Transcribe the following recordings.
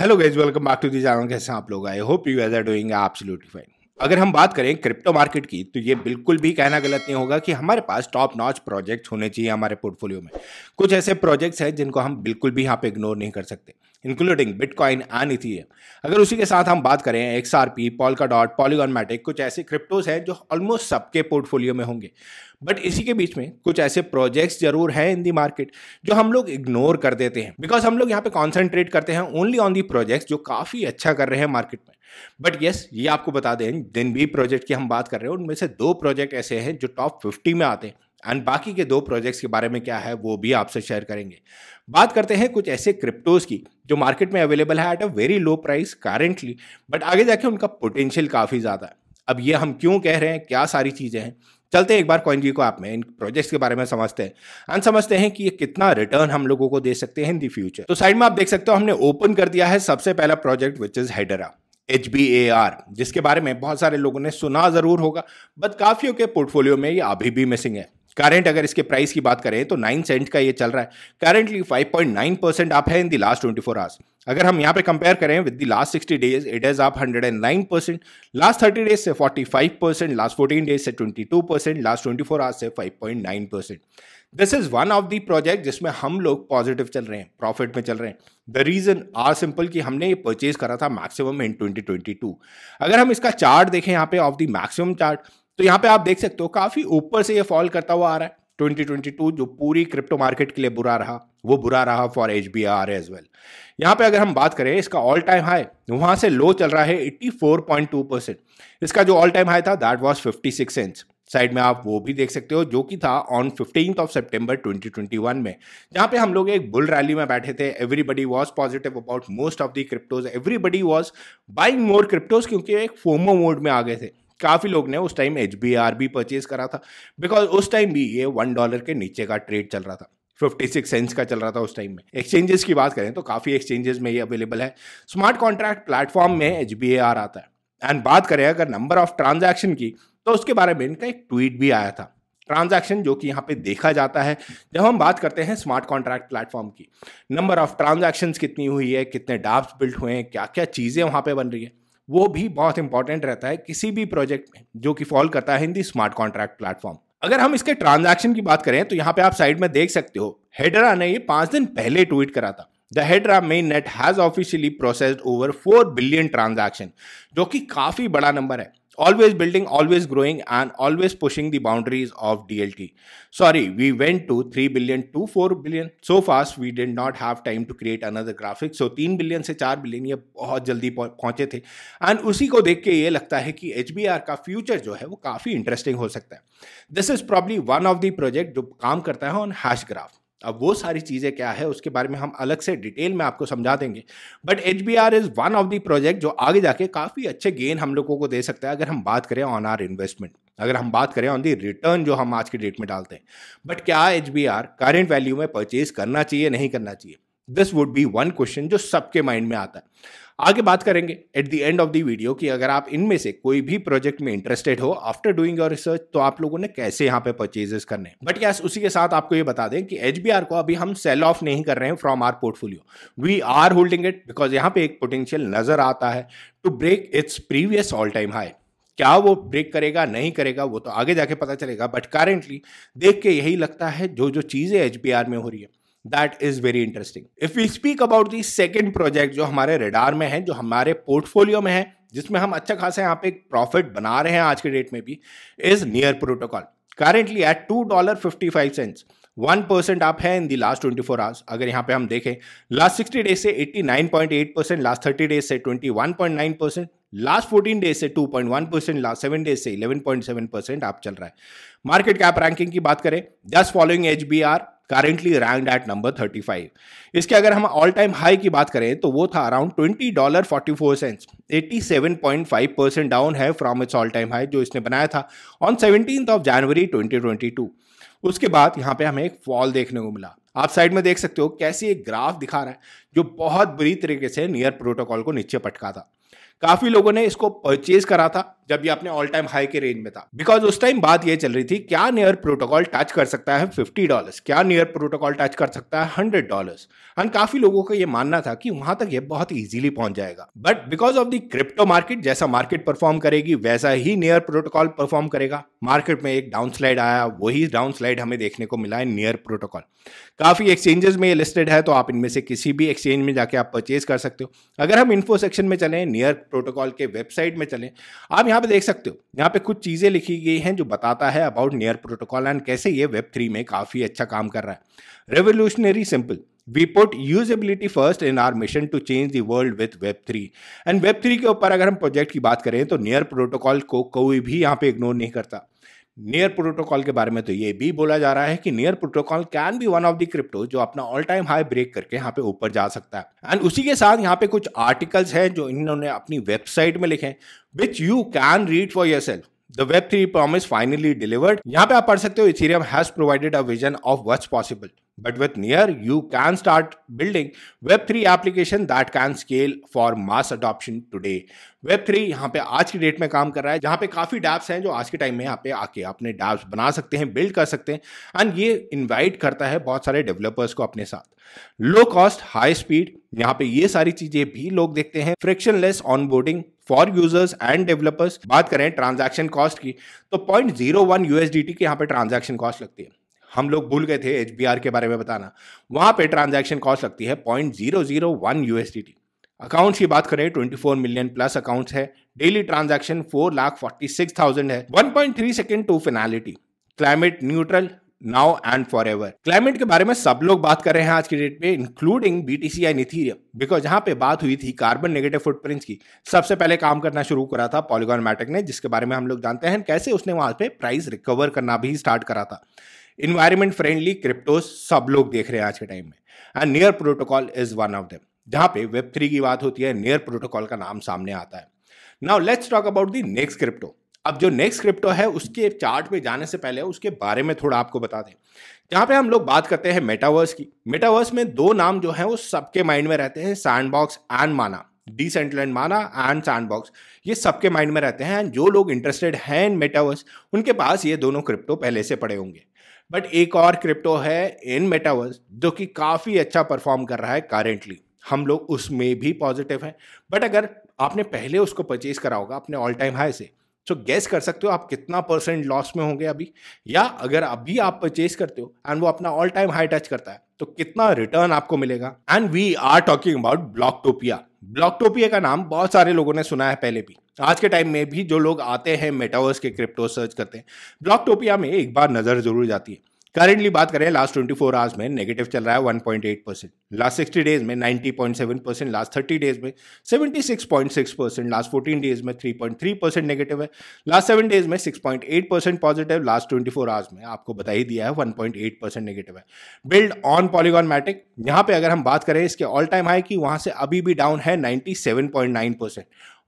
Hello guys welcome back to the channel कैसे आप लोग I hope you guys are doing absolutely fine अगर हम बात करें क्रिप्टो मार्केट की तो ये बिल्कुल भी कहना गलत नहीं होगा कि हमारे पास टॉप नॉच प्रोजेक्ट्स होने चाहिए हमारे पोर्टफोलियो में कुछ ऐसे प्रोजेक्ट्स हैं जिनको हम बिल्कुल भी यहाँ पे इग्नोर नहीं कर सकते इंक्लूडिंग बिटकॉइन एंड इथीरियम अगर उसी के साथ हम बात करें X R P Polkadot Polygon Matic कुछ ऐसे क्रिप्टोज हैं जो ऑलमोस्ट सबके पोर्टफोलियो में होंगे बट इसी के बीच में कुछ ऐसे प्रोजेक्ट्स जरूर हैं इन दी मार्केट जो हम लोग इग्नोर कर देते हैं बिकॉज हम लोग यहाँ पे कॉन्सेंट्रेट करते हैं ओनली ऑन दी प्रोजेक्ट्स जो काफ़ी अच्छा कर रहे हैं मार्केट में बट यस yes, ये आपको बता दें दिन भी प्रोजेक्ट की हम बात कर रहे हैं उनमें से दो प्रोजेक्ट ऐसे हैं जो टॉप फिफ्टी में आते हैं एंड बाकी के दो प्रोजेक्ट्स के बारे में क्या है वो भी आपसे शेयर करेंगे बात करते हैं कुछ ऐसे क्रिप्टोज की जो मार्केट में अवेलेबल है at a very low price currently but आगे जाके उनका पोटेंशियल काफ़ी ज़्यादा है अब ये हम क्यों कह रहे हैं क्या सारी चीज़ें हैं चलते हैं एक बार कॉइन जी को आप में इन प्रोजेक्ट्स के बारे में समझते हैं एंड समझते हैं कि ये कितना रिटर्न हम लोगों को दे सकते हैं इन दी फ्यूचर तो साइड में आप देख सकते हो हमने ओपन कर दिया है सबसे पहला project which is Hedera H B A R जिसके बारे में बहुत सारे लोगों ने सुना ज़रूर होगा बट काफियों के पोर्टफोलियो में ये अभी भी मिसिंग है करेंट अगर इसके प्राइस की बात करें तो नाइन सेंट का ये चल रहा है currently five point nine percent up है in the last twenty four hours अगर हम यहाँ पे कंपेयर करें with the last sixty days it is up hundred and nine percent last thirty days से forty five percent last fourteen days से twenty two percent last twenty four hours से five point nine percent this is one of the project जिसमें हम लोग positive चल रहे हैं profit में चल रहे हैं द रीजन आर सिंपल कि हमने ये परचेज करा था maximum in twenty twenty two अगर हम इसका चार्ट देखें यहाँ पे ऑफ द मैक्सिमम चार्ट तो यहाँ पे आप देख सकते हो काफी ऊपर से ये फॉल करता हुआ आ रहा है 2022 जो पूरी क्रिप्टो मार्केट के लिए बुरा रहा वो बुरा रहा for H B R as well यहाँ पे अगर हम बात करें इसका ऑल टाइम हाई वहाँ से लो चल रहा है 84.2 परसेंट इसका जो ऑल टाइम हाई था दैट वाज 56 इंच साइड में आप वो भी देख सकते हो जो कि था on fifteen of twenty one में जहाँ पे हम लोग एक बुल रैली में बैठे थे everybody was positive about most of the cryptos everybody was buying more cryptos क्योंकि एक फोमो मोड में आ गए थे काफ़ी लोग ने उस टाइम एच बी आर भी परचेज करा था बिकॉज उस टाइम भी ये वन डॉलर के नीचे का ट्रेड चल रहा था फिफ्टी सिक्स सेंस का चल रहा था उस टाइम में एक्सचेंजेस की बात करें तो काफ़ी एक्सचेंजेस में ये अवेलेबल है स्मार्ट कॉन्ट्रैक्ट प्लेटफॉर्म में एच बी ए आर आता है एंड बात करें अगर नंबर ऑफ ट्रांजेक्शन की तो उसके बारे में इनका एक ट्वीट भी आया था ट्रांजैक्शन जो कि यहाँ पे देखा जाता है जब हम बात करते हैं स्मार्ट कॉन्ट्रैक्ट प्लेटफॉर्म की नंबर ऑफ ट्रांजैक्शंस कितनी हुई है कितने डाप्स बिल्ट हुए हैं क्या क्या चीज़ें वहाँ पे बन रही है वो भी बहुत इंपॉर्टेंट रहता है किसी भी प्रोजेक्ट में जो कि फॉल करता है in the smart contract platform अगर हम इसके ट्रांजैक्शन की बात करें तो यहाँ पे आप साइड में देख सकते हो हेडरा ने ये पांच दिन पहले ट्वीट करा था the Hedera main net has officially processed over four billion transaction जो कि काफी बड़ा नंबर है always building, always growing, and always pushing the boundaries of DLT. Sorry, we went to 3 billion to 4 billion. So fast, we did not have time to create another graphic. So 3 billion se 4 billion ye bahut jaldi pahunche the and usi ko dekh ke ye lagta hai ki hbr ka future jo hai wo kafi interesting ho sakta hai this is probably one of the project jo kaam karta hai on hash graph अब वो सारी चीज़ें क्या है उसके बारे में हम अलग से डिटेल में आपको समझा देंगे but H B R is one of the project जो आगे जाके काफ़ी अच्छे गेन हम लोगों को दे सकता है अगर हम बात करें ऑन आर इन्वेस्टमेंट अगर हम बात करें ऑन दी रिटर्न जो हम आज की डेट में डालते हैं बट क्या H B R current value में परचेज करना चाहिए नहीं करना चाहिए this would be one question जो सबके माइंड में आता है आगे बात करेंगे at the end of the video कि अगर आप इनमें से कोई भी प्रोजेक्ट में इंटरेस्टेड हो आफ्टर डूइंग योर रिसर्च तो आप लोगों ने कैसे यहाँ पे परचेजेस करने बट यस उसी के साथ आपको ये बता दें कि एच को अभी हम सेल ऑफ नहीं कर रहे हैं from our portfolio we are holding it because यहाँ पे एक पोटेंशियल नजर आता है to break its previous all time high क्या वो ब्रेक करेगा नहीं करेगा वो तो आगे जाके पता चलेगा बट करेंटली देख के यही लगता है जो जो चीज़ें एच में हो रही है that is very interesting if we speak about the second project जो हमारे रेडार में है जो हमारे पोर्टफोलियो में है जिसमें हम अच्छा खासा यहाँ पे एक प्रॉफिट बना रहे हैं आज के डेट में भी is Near Protocol currently at two dollar fifty five cents one percent up है in the last twenty four hours अगर यहाँ पे हम देखें लास्ट सिक्सटी डेज से eighty nine point eight percent last thirty days से twenty one point nine percent last fourteen days से two point one percent last seven days से eleven point seven percent आप चल रहा है मार्केट कैप रैंकिंग की बात करें दस following H B R currently rank at number thirty five इसके अगर हम ऑल टाइम हाई की बात करें तो वो था around twenty dollar forty 44 cents five percent down है from its all time high जो इसने बनाया था on seventeen of January twenty twenty two उसके बाद यहाँ पे हमें एक फॉल देखने को मिला आप साइड में देख सकते हो कैसे एक ग्राफ दिखा रहा है जो बहुत बुरी तरीके से नियर प्रोटोकॉल को नीचे पटका था काफ़ी लोगों ने इसको परचेज करा था जब ये अपने ऑल टाइम हाई के रेंज में था बिकॉज उस टाइम बात ये चल रही थी क्या नियर प्रोटोकॉल टच कर सकता है फिफ्टी डॉलर क्या नियर प्रोटोकॉल टच कर सकता है हंड्रेड डॉलर एंड काफी लोगों का ये मानना था कि वहां तक ये बहुत इजिली पहुंच जाएगा but because of the crypto market जैसा मार्केट परफॉर्म करेगी वैसा ही नियर प्रोटोकॉल परफॉर्म करेगा मार्केट में एक डाउन स्लाइड आया वही डाउन स्लाइड हमें देखने को मिला है नियर प्रोटोकॉल काफी एक्सचेंजेस में ये लिस्टेड है तो आप इनमें से किसी भी एक्सचेंज में जाके आप परचेज कर सकते हो अगर हम इन्फो सेक्शन में चले नियर प्रोटोकॉल के वेबसाइट में चले आप यहां यहाँ पे देख सकते हो यहाँ पे कुछ चीज़ें लिखी गई हैं जो बताता है अबाउट नियर प्रोटोकॉल एंड कैसे ये वेब थ्री में काफ़ी अच्छा काम कर रहा है revolutionary simple we put usability first in our mission to change the world with web three and web three के ऊपर अगर हम प्रोजेक्ट की बात करें तो नियर प्रोटोकॉल को कोई भी यहाँ पे इग्नोर नहीं करता नियर प्रोटोकॉल के बारे में तो ये भी बोला जा रहा है कि near protocol can be one of the crypto जो अपना ऑल टाइम हाई ब्रेक करके यहाँ पे ऊपर जा सकता है एंड उसी के साथ यहाँ पे कुछ आर्टिकल्स हैं जो इन्होंने अपनी वेबसाइट में लिखे which you can read for yourself web three promise finally delivered यहाँ पे आप पढ़ सकते हो Ethereum has provided a vision of what's possible But with Near, you can start building Web3 application that can scale for mass adoption today. Web3 यहाँ पे आज की डेट में काम कर रहा है जहाँ पे काफ़ी डैप्स हैं जो आज के टाइम में यहाँ पे आके अपने डैप्स बना सकते हैं बिल्ड कर सकते हैं एंड ये इनवाइट करता है बहुत सारे डेवलपर्स को अपने साथ लो कॉस्ट हाई स्पीड यहाँ पे ये सारी चीज़ें भी लोग देखते हैं frictionless onboarding for users and developers बात करें ट्रांजैक्शन कॉस्ट की तो पॉइंट जीरो वन यूएसडीटी के यहाँ पे ट्रांजैक्शन कॉस्ट लगती है हम लोग भूल गए थे एच के बारे में बताना वहाँ पे ट्रांजैक्शन कॉस्ट लगती है point zero zero one USDT accounts की बात करें twenty four million plus accounts है daily transaction four lakh forty six thousand है one point three second to finality climate neutral now and forever climate के बारे में सब लोग बात कर रहे हैं आज की डेट में including BTC and Ethereum because यहाँ पे बात हुई थी कार्बन नेगेटिव फुटप्रिंट्स की सबसे पहले काम करना शुरू करा था पॉलीगॉन मैटिक ने जिसके बारे में हम लोग जानते हैं कैसे उसने वहां पे प्राइस रिकवर करना भी स्टार्ट करा था इन्वायरमेंट फ्रेंडली क्रिप्टोज सब लोग देख रहे हैं आज के टाइम में and near protocol is one of them जहां पे वेब थ्री की बात होती है नियर प्रोटोकॉल का नाम सामने आता है now let's talk about the next crypto अब जो नेक्स्ट क्रिप्टो है उसके चार्ट पे जाने से पहले उसके बारे में थोड़ा आपको बता दें जहाँ पे हम लोग बात करते हैं मेटावर्स की मेटावर्स में दो नाम जो है वो सबके माइंड में रहते हैं सैंडबॉक्स एंड माना डिसेंटलैंड माना एंड सैंडबॉक्स ये सबके माइंड में रहते हैं जो लोग इंटरेस्टेड हैं इन मेटावर्स उनके पास ये दोनों क्रिप्टो पहले से पड़े होंगे बट एक और क्रिप्टो है इन मेटावर्स जो कि काफ़ी अच्छा परफॉर्म कर रहा है करेंटली हम लोग उसमें भी पॉजिटिव हैं बट अगर आपने पहले उसको परचेज करा होगा अपने ऑल टाइम हाई से सो गैस कर सकते हो आप कितना परसेंट लॉस में होंगे अभी या अगर अभी आप परचेज करते हो एंड वो अपना ऑल टाइम हाई टच करता है तो कितना रिटर्न आपको मिलेगा and we are talking about Blocktopia Blocktopia का नाम बहुत सारे लोगों ने सुना है पहले भी आज के टाइम में भी जो लोग आते हैं मेटावर्स के क्रिप्टो सर्च करते हैं ब्लॉक टोपिया में एक बार नज़र जरूर जाती है करेंटली बात करें लास्ट ट्वेंटी फोर आवर्स में नेगेटिव चल रहा है one point eight percent last sixty days में ninety point seven percent last thirty days में seventy six point six percent last fourteen days में three point three percent negative है last seven days में six point eight percent positive last twenty four hours में आपको बता ही दिया है one point eight percent negative है बिल्ड ऑन पॉलीगॉन मैटिक यहाँ पर अगर हम बात करें इसके ऑल टाइम हाई की वहाँ से अभी भी डाउन है ninety seven point nine percent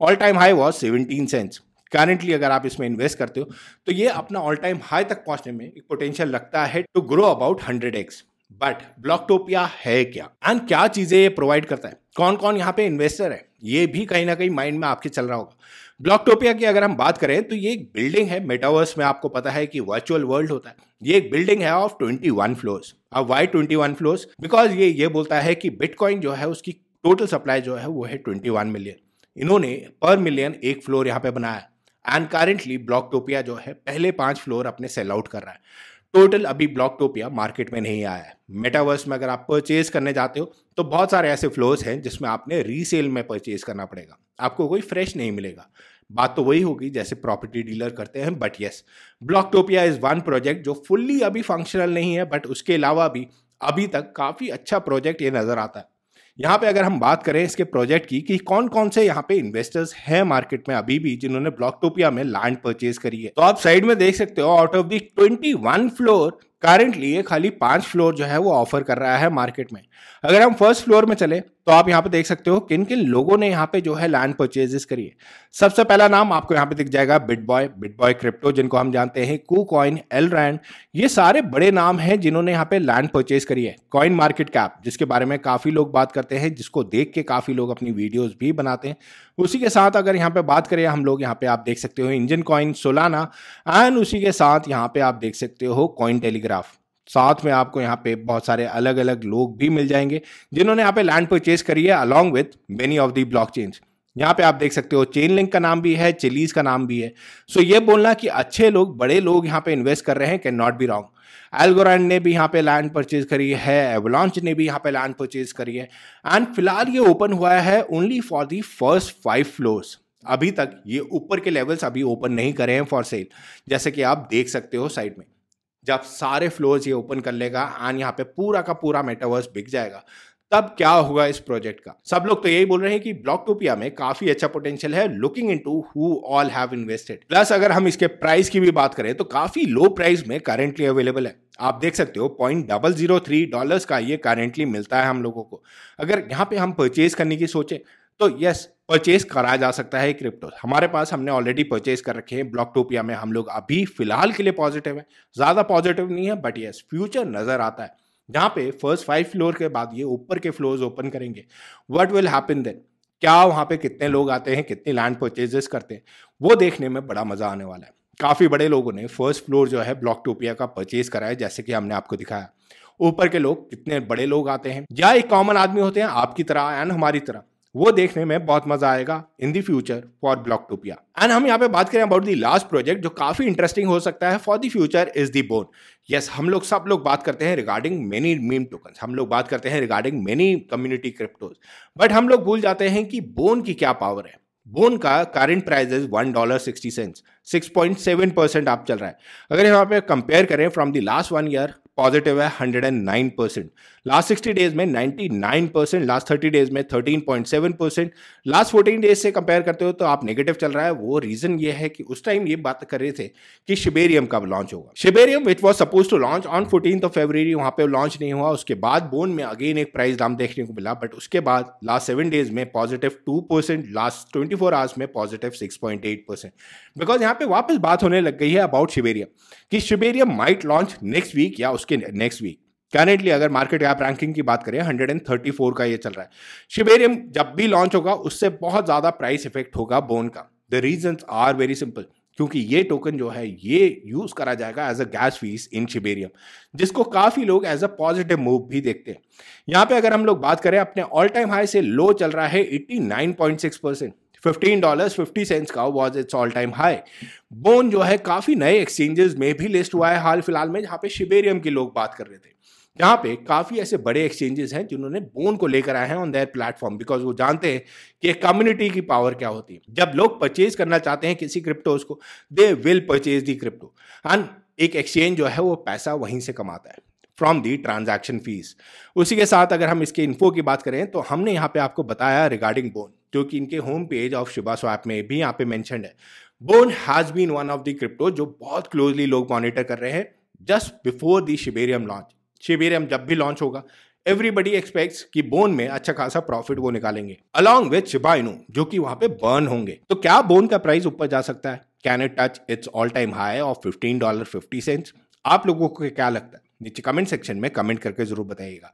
all time high was seventeen cents currently अगर आप इसमें इन्वेस्ट करते हो तो ये अपना ऑल टाइम हाई तक पहुंचने में एक पोटेंशियल लगता है to grow about hundred X but Blocktopia है क्या एंड क्या चीजें ये प्रोवाइड करता है कौन कौन यहाँ पे इन्वेस्टर है ये भी कहीं ना कहीं माइंड में आपके चल रहा होगा ब्लॉकटोपिया की अगर हम बात करें तो ये एक बिल्डिंग है मेटावर्स में आपको पता है कि वर्चुअल वर्ल्ड होता है ये एक बिल्डिंग है ऑफ ट्वेंटी वन फ्लोर्स अब वाई वन फ्लोर्स बिकॉज ये ये बोलता है कि बिटकॉइन जो है उसकी टोटल सप्लाई जो है वो है ट्वेंटी वन मिलियन इन्होंने पर मिलियन एक फ्लोर यहाँ पे बनाया एंड करेंटली टोपिया जो है पहले पांच फ्लोर अपने सेल आउट कर रहा है टोटल अभी ब्लॉक टोपिया मार्केट में नहीं आया है मेटावर्स में अगर आप परचेज करने जाते हो तो बहुत सारे ऐसे फ्लोर्स हैं जिसमें आपने रीसेल में परचेज करना पड़ेगा आपको कोई फ्रेश नहीं मिलेगा बात तो वही होगी जैसे प्रॉपर्टी डीलर करते हैं but yes topia is one project जो फुल्ली अभी फंक्शनल नहीं है बट उसके अलावा भी अभी तक काफ़ी अच्छा प्रोजेक्ट ये नज़र आता है यहाँ पे अगर हम बात करें इसके प्रोजेक्ट की कि कौन कौन से यहाँ पे इन्वेस्टर्स हैं मार्केट में अभी भी जिन्होंने ब्लॉक टोपिया में लैंड परचेज करी है तो आप साइड में देख सकते हो out of the twenty one floor currently ये खाली पांच फ्लोर जो है वो ऑफर कर रहा है मार्केट में अगर हम फर्स्ट फ्लोर में चले तो आप यहाँ पे देख सकते हो किन किन लोगों ने यहाँ पे जो है लैंड परचेजेस करी है सबसे पहला नाम आपको यहाँ पे दिख जाएगा BitBoy BitBoy crypto जिनको हम जानते हैं कू कॉइन एल रैंड ये सारे बड़े नाम हैं जिन्होंने यहाँ पे लैंड परचेज करी है कॉइन मार्केट कैप जिसके बारे में काफ़ी लोग बात करते हैं जिसको देख के काफ़ी लोग अपनी वीडियोज भी बनाते हैं उसी के साथ अगर यहाँ पे बात करें हम लोग यहाँ पे आप देख सकते हो इंजन कॉइन सोलाना एंड उसी के साथ यहाँ पे आप देख सकते हो कॉइन टेलीग्राफ साथ में आपको यहाँ पे बहुत सारे अलग अलग लोग भी मिल जाएंगे जिन्होंने यहाँ पे लैंड परचेज करी है along with many of the blockchains यहाँ पे आप देख सकते हो चेन लिंक का नाम भी है चिलीज का नाम भी है सो so ये बोलना कि अच्छे लोग बड़े लोग यहाँ पे इन्वेस्ट कर रहे हैं can not be wrong Algorand ने भी यहाँ पे लैंड परचेज करी है एवलॉन्च ने भी यहाँ पे लैंड परचेज करी है एंड फिलहाल ये ओपन हुआ है only for the first five floors अभी तक ये ऊपर के लेवल्स अभी ओपन नहीं करे हैं फॉर सेल जैसे कि आप देख सकते हो साइड में जब सारे फ्लोर्स ये ओपन कर लेगा एंड यहाँ पे पूरा का पूरा मेटावर्स बिक जाएगा तब क्या होगा इस प्रोजेक्ट का सब लोग तो यही बोल रहे हैं कि ब्लॉक टोपिया में काफी अच्छा पोटेंशियल है looking into who all have invested plus अगर हम इसके प्राइस की भी बात करें तो काफी लो प्राइस में करेंटली अवेलेबल है आप देख सकते हो point double zero three dollar का ये करेंटली मिलता है हम लोगों को अगर यहाँ पे हम परचेज करने की सोचें तो यस परचेज करा जा सकता है क्रिप्टो हमारे पास हमने ऑलरेडी परचेज कर रखे हैं ब्लॉक टोपिया में हम लोग अभी फिलहाल के लिए पॉजिटिव है ज़्यादा पॉजिटिव नहीं है बट यस फ्यूचर नज़र आता है जहां पे फर्स्ट फाइव फ्लोर के बाद ये ऊपर के फ्लोर ओपन करेंगे वट विल हैपन देन क्या वहां पे कितने लोग आते हैं कितने लैंड परचेजेस करते हैं वो देखने में बड़ा मज़ा आने वाला है काफ़ी बड़े लोगों ने फर्स्ट फ्लोर जो है ब्लॉक टोपिया का परचेज कराया जैसे कि हमने आपको दिखाया ऊपर के लोग कितने बड़े लोग आते हैं या एक कॉमन आदमी होते हैं आपकी तरह एंड हमारी तरह वो देखने में बहुत मजा आएगा in the future for Blocktopia and हम यहाँ पे बात करें अबाउट दी लास्ट प्रोजेक्ट जो काफी इंटरेस्टिंग हो सकता है for the future is the Bone yes हम लोग सब लोग बात करते हैं रिगार्डिंग मेनी मीम टोकन हम लोग बात करते हैं regarding many community cryptos but हम लोग भूल जाते हैं कि बोन की क्या पावर है बोन का current price is one dollar sixty cents six point seven percent आप चल रहा है अगर यहाँ पे कंपेयर करें from the last one year positive है 109 परसेंट लास्ट सिक्सटी डेज में 99 परसेंट लास्ट थर्टी डेज में 13.7 परसेंट लास्ट फोर्टीन डेज से कंपेयर करते हो तो आप नेगेटिव चल रहा है वो रीजन ये है कि उस टाइम ये बात कर रहे थे कि शिबेरियम कब लॉन्च होगा Shibarium which was suppose to launch on fourteen of February वहां पर लॉन्च नहीं हुआ उसके बाद बोन में अगेन एक प्राइस दाम देखने को मिला बट उसके बाद लास्ट सेवन डेज में positive two percent last twenty four hours में positive six point eight percent because यहाँ पे वापस बात होने लग गई है अबाउट शिबेरियम कि Shibarium might launch next week या उसके नेक्स्ट वीक करेंटली अगर मार्केट कैप रैंकिंग की बात करें 134 का ये चल रहा है शिबेरियम जब भी लॉन्च होगा उससे बहुत ज़्यादा प्राइस इफेक्ट होगा बोन का the reason are very simple क्योंकि ये टोकन जो है ये यूज़ करा जाएगा as a gas fees in Shibarium जिसको काफ़ी लोग एज अ पॉजिटिव मूव भी देखते हैं यहाँ पे अगर हम लोग बात करें अपने ऑल टाइम हाई से लो चल रहा है 89.6 percent fifteen dollar fifty cents का was its all time high Bone जो है काफ़ी नए एक्सचेंजेस में भी लिस्ट हुआ है हाल फिलहाल में जहाँ पे शिबेरियम के लोग बात कर रहे थे यहाँ पे काफ़ी ऐसे बड़े एक्सचेंजेस हैं जिन्होंने बोन को लेकर आए हैं ऑन देयर प्लेटफॉर्म बिकॉज वो जानते हैं कि कम्युनिटी की पावर क्या होती है जब लोग परचेज करना चाहते हैं किसी क्रिप्टोज को they will purchase the crypto and एक एक्सचेंज जो है वो पैसा वहीं से कमाता है फ्रॉम दी ट्रांजैक्शन फीस उसी के साथ अगर हम इसके इन्फो की बात करें तो हमने यहाँ पे आपको बताया रिगार्डिंग बोन जो कि इनके home page of ShibaSwap में भी यहाँ पे मैंशन है Bone has been one of the crypto जो बहुत क्लोजली लोग मॉनिटर कर रहे हैं just before the Shibarium launch Shibarium जब भी लॉन्च होगा एवरीबडी एक्सपेक्ट्स कि बोन में अच्छा खासा प्रॉफिट वो निकालेंगे अलॉन्ग विद शिबाइनू जो कि वहां पे बर्न होंगे तो क्या बोन का प्राइस ऊपर जा सकता है can it touch its all time high of fifteen dollar fifty cents आप लोगों को क्या लगता है नीचे कमेंट सेक्शन में कमेंट करके ज़रूर बताइएगा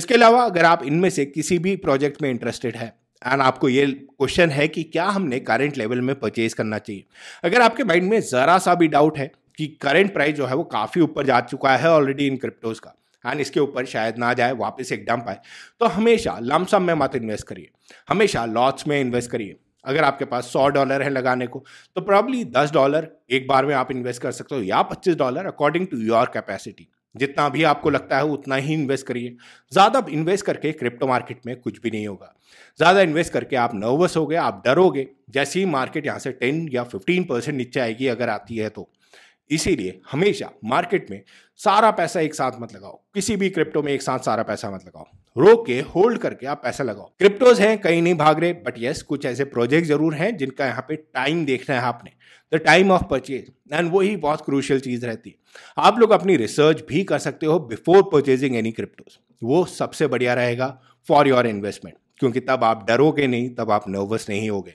इसके अलावा अगर आप इनमें से किसी भी प्रोजेक्ट में इंटरेस्टेड है एंड आपको ये क्वेश्चन है कि क्या हमने करेंट लेवल में परचेज करना चाहिए अगर आपके माइंड में ज़रा सा भी डाउट है कि करेंट प्राइस जो है वो काफ़ी ऊपर जा चुका है ऑलरेडी इन क्रिप्टोज का एंड इसके ऊपर शायद ना जाए वापस एक डंप आए तो हमेशा लमसम में मत इन्वेस्ट करिए हमेशा लॉट्स में इन्वेस्ट करिए अगर आपके पास सौ डॉलर है लगाने को तो प्रॉब्ली दस डॉलर एक बार में आप इन्वेस्ट कर सकते हो या पच्चीस dollar according to your capacity जितना भी आपको लगता है उतना ही इन्वेस्ट करिए ज़्यादा इन्वेस्ट करके क्रिप्टो मार्केट में कुछ भी नहीं होगा ज़्यादा इन्वेस्ट करके आप नर्वस हो गए आप डरोगे जैसे ही मार्केट यहाँ से टेन या फिफ्टीन परसेंट नीचे आएगी अगर आती है तो इसीलिए हमेशा मार्केट में सारा पैसा एक साथ मत लगाओ किसी भी क्रिप्टो में एक साथ सारा पैसा मत लगाओ रोक के होल्ड करके आप पैसा लगाओ क्रिप्टोज हैं कहीं नहीं भाग रहे बट यस कुछ ऐसे प्रोजेक्ट जरूर हैं जिनका यहाँ पे टाइम देखना है आपने the time of purchase and वही बहुत क्रूशियल चीज़ रहती है आप लोग अपनी रिसर्च भी कर सकते हो बिफोर परचेजिंग एनी क्रिप्टोज वो सबसे बढ़िया रहेगा फॉर योर इन्वेस्टमेंट क्योंकि तब आप डरोगे नहीं तब आप नर्वस नहीं होगे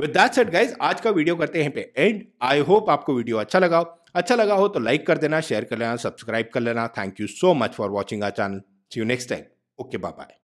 विद दैट सेट गाइज आज का वीडियो करते हैं पे एंड आई होप आपको वीडियो अच्छा लगा अच्छा लगा हो तो लाइक कर देना शेयर कर लेना सब्सक्राइब कर लेना thank you so much for watching our channel see you next time okay bye bye